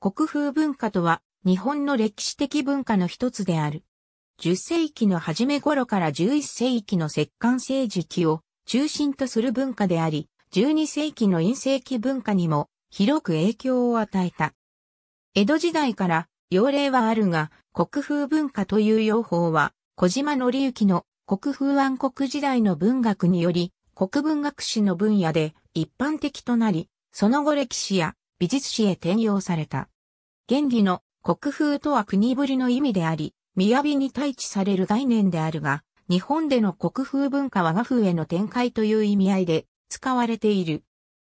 国風文化とは日本の歴史的文化の一つである。10世紀の初め頃から11世紀の摂関政治期を中心とする文化であり、12世紀の陰世紀文化にも広く影響を与えた。江戸時代から要例はあるが、国風文化という用法は、小島則之の国風暗黒時代の文学により、国文学史の分野で一般的となり、その後歴史や美術史へ転用された。原理の国風とは国ぶりの意味であり、雅に対置される概念であるが、日本での国風文化は和風への展開という意味合いで使われている。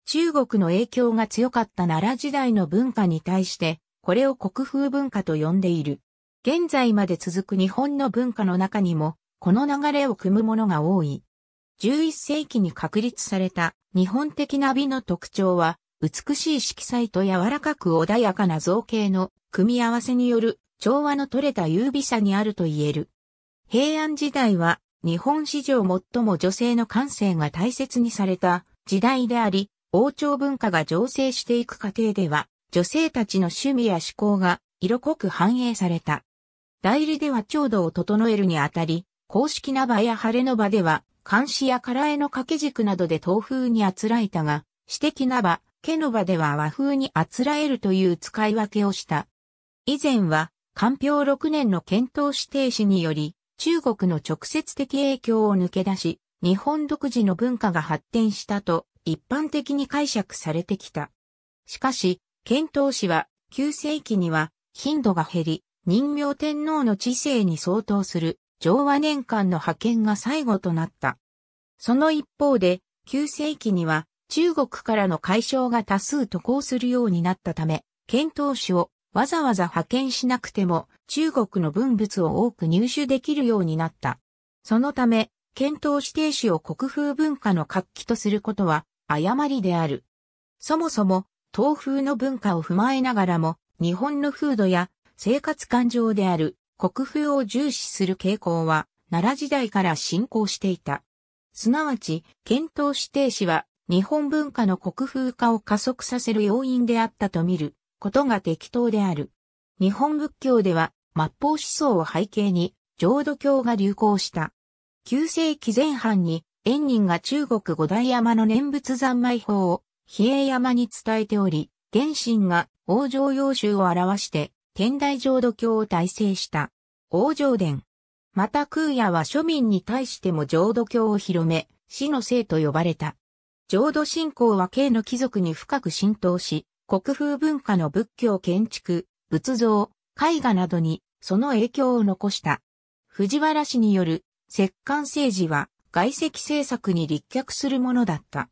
中国の影響が強かった奈良時代の文化に対して、これを国風文化と呼んでいる。現在まで続く日本の文化の中にも、この流れを組むものが多い。11世紀に確立された日本的な美の特徴は、美しい色彩と柔らかく穏やかな造形の組み合わせによる調和の取れた優美さにあると言える。平安時代は日本史上最も女性の感性が大切にされた時代であり、王朝文化が醸成していく過程では、女性たちの趣味や思考が色濃く反映された。代理では調度を整えるにあたり、公式な場や晴れの場では、監視や唐絵の掛け軸などで東風にあつらえたが、私的な場、ケノバでは和風にあつらえるという使い分けをした。以前は、官票6年の検討指定史により、中国の直接的影響を抜け出し、日本独自の文化が発展したと一般的に解釈されてきた。しかし、検討史は9世紀には頻度が減り、人名天皇の知性に相当する上和年間の派遣が最後となった。その一方で、9世紀には中国からの解消が多数渡航するようになったため、遣唐使をわざわざ派遣しなくても中国の文物を多く入手できるようになった。そのため、検討指停止を国風文化の活気とすることは誤りである。そもそも、東風の文化を踏まえながらも、日本の風土や生活感情である国風を重視する傾向は、奈良時代から進行していた。すなわち、検討指停止は日本文化の国風化を加速させる要因であったと見ることが適当である。日本仏教では、末法思想を背景に、浄土教が流行した。9世紀前半に、縁人が中国五大山の念仏三昧法を、比叡山に伝えており、原神が王城要衆を表して、天台浄土教を体制した。王城伝。また空也は庶民に対しても浄土教を広め、死の生と呼ばれた。浄土信仰は慶の貴族に深く浸透し、国風文化の仏教建築、仏像、絵画などにその影響を残した。藤原氏による摂関政治は外籍政策に立脚するものだった。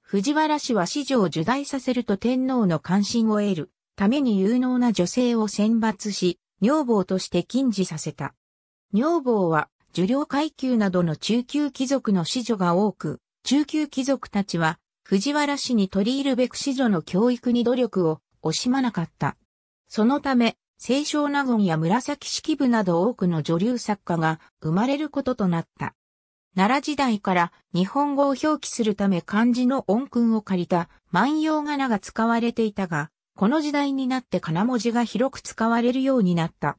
藤原氏は市場を受大させると天皇の関心を得るために有能な女性を選抜し、女房として禁止させた。女房は、受領階級などの中級貴族の子女が多く、中級貴族たちは、藤原氏に取り入るべく子女の教育に努力を惜しまなかった。そのため、清少納言や紫式部など多くの女流作家が生まれることとなった。奈良時代から日本語を表記するため漢字の音訓を借りた万葉仮名が使われていたが、この時代になって仮名文字が広く使われるようになった。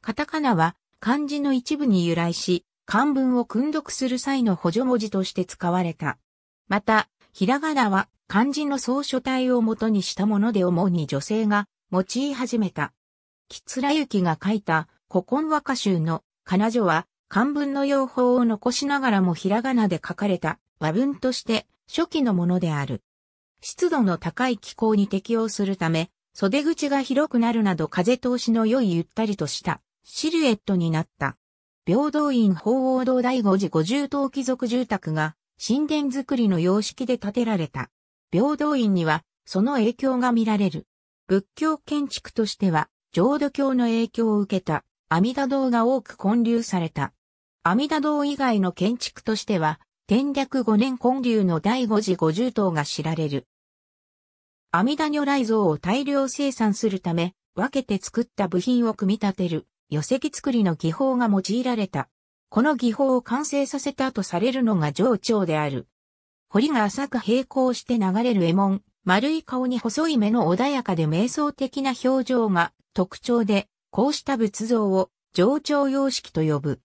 カタカナは漢字の一部に由来し、漢文を訓読する際の補助文字として使われた。また、ひらがなは漢字の総書体をもとにしたもので主に女性が用い始めた。らゆきが書いた古今和歌集の彼女は漢文の用法を残しながらもひらがなで書かれた和文として初期のものである。湿度の高い気候に適応するため、袖口が広くなるなど風通しの良いゆったりとしたシルエットになった。平等院鳳凰堂第五次五重塔貴族住宅が神殿造りの様式で建てられた。平等院にはその影響が見られる。仏教建築としては浄土教の影響を受けた阿弥陀堂が多く建立された。阿弥陀堂以外の建築としては天略五年建立の第五次五重塔が知られる。阿弥陀如来像を大量生産するため分けて作った部品を組み立てる寄席作りの技法が用いられた。この技法を完成させたとされるのが上長である。彫りが浅く平行して流れる絵文、丸い顔に細い目の穏やかで瞑想的な表情が特徴で、こうした仏像を上長様式と呼ぶ。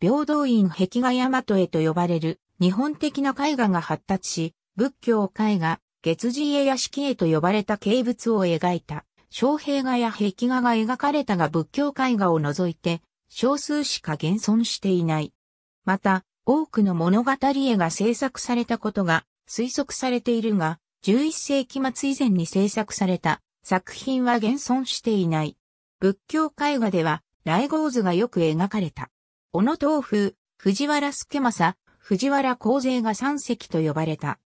平等院壁画大和絵と呼ばれる日本的な絵画が発達し、仏教絵画、月次絵屋敷絵と呼ばれた景物を描いた。昌平画や壁画が描かれたが仏教絵画を除いて、少数しか現存していない。また、多くの物語絵が制作されたことが推測されているが、11世紀末以前に制作された作品は現存していない。仏教絵画では、雷合図がよく描かれた。小野東風、藤原助政、藤原光勢が三席と呼ばれた。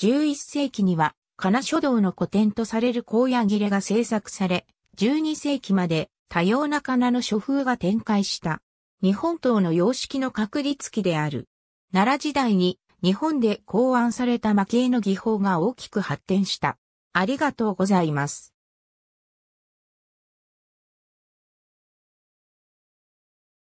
11世紀には、金書道の古典とされる荒野切れが制作され、12世紀まで多様な仮名の書風が展開した。日本刀の様式の確立期である。奈良時代に日本で考案された蒔絵の技法が大きく発展した。ありがとうございます。